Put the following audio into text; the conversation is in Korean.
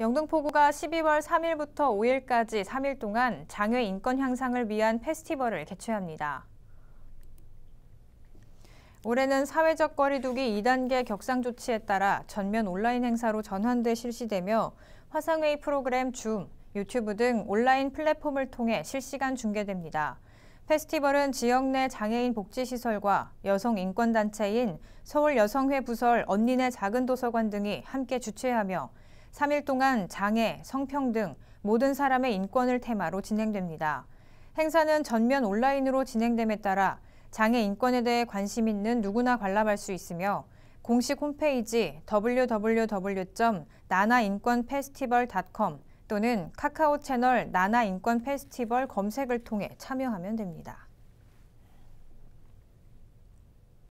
영등포구가 12월 3일부터 5일까지 3일 동안 장애 인권 향상을 위한 페스티벌을 개최합니다. 올해는 사회적 거리두기 2단계 격상 조치에 따라 전면 온라인 행사로 전환돼 실시되며 화상회의 프로그램 줌, 유튜브 등 온라인 플랫폼을 통해 실시간 중계됩니다. 페스티벌은 지역 내 장애인 복지시설과 여성인권단체인 서울여성회 부설 언니네 작은 도서관 등이 함께 주최하며 3일 동안 장애, 성평 등 모든 사람의 인권을 테마로 진행됩니다. 행사는 전면 온라인으로 진행됨에 따라 장애 인권에 대해 관심 있는 누구나 관람할 수 있으며 공식 홈페이지 www.나나인권페스티벌.com 또는 카카오 채널 나나인권페스티벌 검색을 통해 참여하면 됩니다.